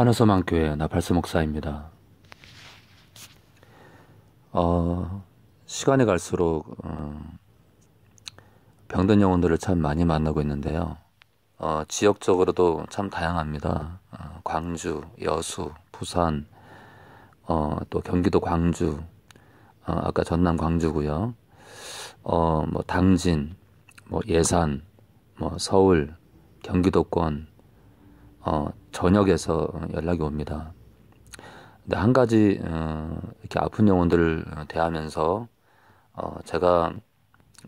하늘서망교회 나팔수 목사입니다. 어, 시간이 갈수록 어, 병든 영혼들을 참 많이 만나고 있는데요. 어, 지역적으로도 참 다양합니다. 어, 광주, 여수, 부산, 어, 또 경기도 광주, 어, 아까 전남 광주고요. 어, 뭐 당진, 뭐 예산, 뭐 서울, 경기도권, 어, 저녁에서 연락이 옵니다. 근데 한 가지 어, 이렇게 아픈 영혼들을 대하면서 어, 제가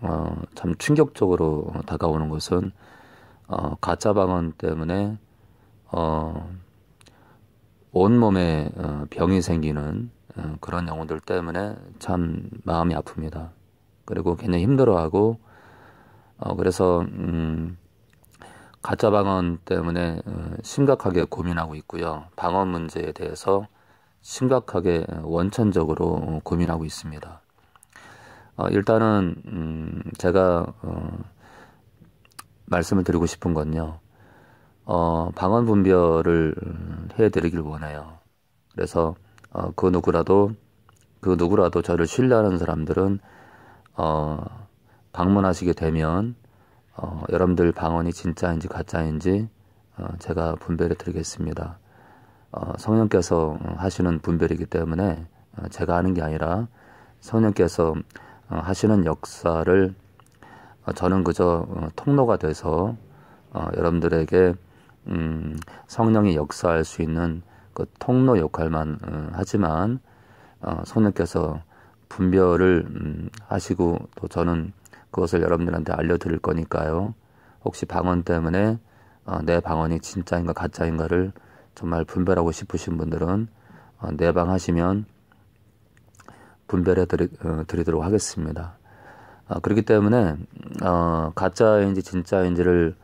어, 참 충격적으로 다가오는 것은 가짜 방언 때문에 온 몸에 병이 생기는 그런 영혼들 때문에 참 마음이 아픕니다. 그리고 굉장히 힘들어하고 그래서 음, 가짜 방언 때문에 어, 심각하게 고민하고 있고요. 방언 문제에 대해서 심각하게 어, 원천적으로 어, 고민하고 있습니다. 일단은 음, 제가 말씀을 드리고 싶은 건요. 방언 분별을 음, 해드리길 원해요. 그래서 그 누구라도 그 누구라도 저를 신뢰하는 사람들은 방문하시게 되면 어, 여러분들 방언이 진짜인지 가짜인지 어, 제가 분별해 드리겠습니다. 어, 성령께서 어, 하시는 분별이기 때문에 어, 제가 하는 게 아니라 성령께서 어, 하시는 역사를 저는 그저 통로가 돼서 여러분들에게 음, 성령이 역사할 수 있는 그 통로 역할만 음, 하지만 어, 성령께서 분별을 음, 하시고 또 저는 그것을 여러분들한테 알려드릴 거니까요. 혹시 방언 때문에 어, 내 방언이 진짜인가 가짜인가를 정말 분별하고 싶으신 분들은 어, 내방 하시면 분별해 드리, 어, 도록 하겠습니다. 아, 그렇기 때문에 가짜인지 진짜인지를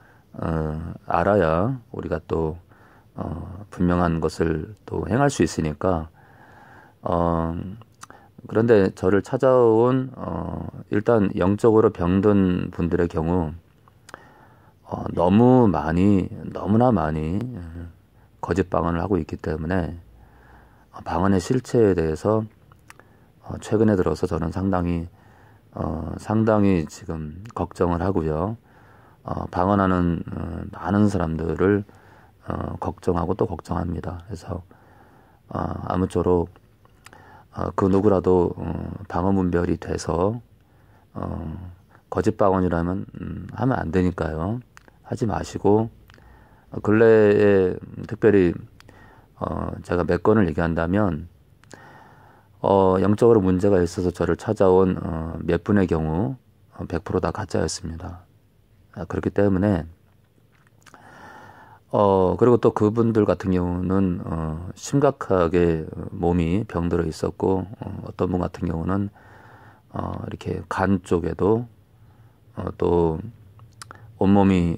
알아야 우리가 또 분명한 것을 또 행할 수 있으니까 그런데 저를 찾아온 어 일단 영적으로 병든 분들의 경우 어 너무 많이 너무나 많이 거짓 방언을 하고 있기 때문에 어, 방언의 실체에 대해서 어 최근에 들어서 저는 상당히 어 상당히 지금 걱정을 하고요. 어 방언하는 어, 많은 사람들을 어 걱정하고 또 걱정합니다. 그래서 어 아무쪼록 어, 그 누구라도 어, 방어문별이 돼서 어, 거짓방언이라면 음, 하면 안 되니까요. 하지 마시고 근래에 특별히 제가 몇 건을 얘기한다면 영적으로 문제가 있어서 저를 찾아온 몇 분의 경우 100%다 가짜였습니다. 아, 그렇기 때문에 어, 그리고 또 그분들 같은 경우는 어, 심각하게 몸이 병들어 있었고 어, 어떤 분 같은 경우는 어, 이렇게 간 쪽에도 어, 또 온몸이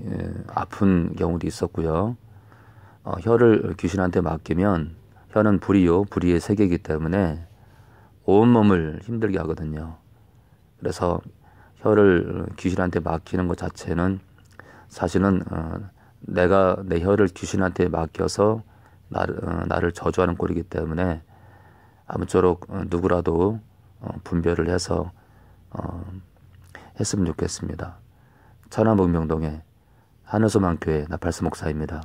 아픈 경우도 있었고요. 어, 혀를 귀신한테 맡기면 혀는 불이요, 불이의 세계이기 때문에 온몸을 힘들게 하거든요. 그래서 혀를 귀신한테 맡기는 것 자체는 사실은 어, 내가 내 혀를 귀신한테 맡겨서 나를, 어, 나를 저주하는 꼴이기 때문에 아무쪼록 어, 누구라도 어, 분별을 해서 어, 했으면 좋겠습니다. 천안문명동의 한우소망교회 나팔수 목사입니다.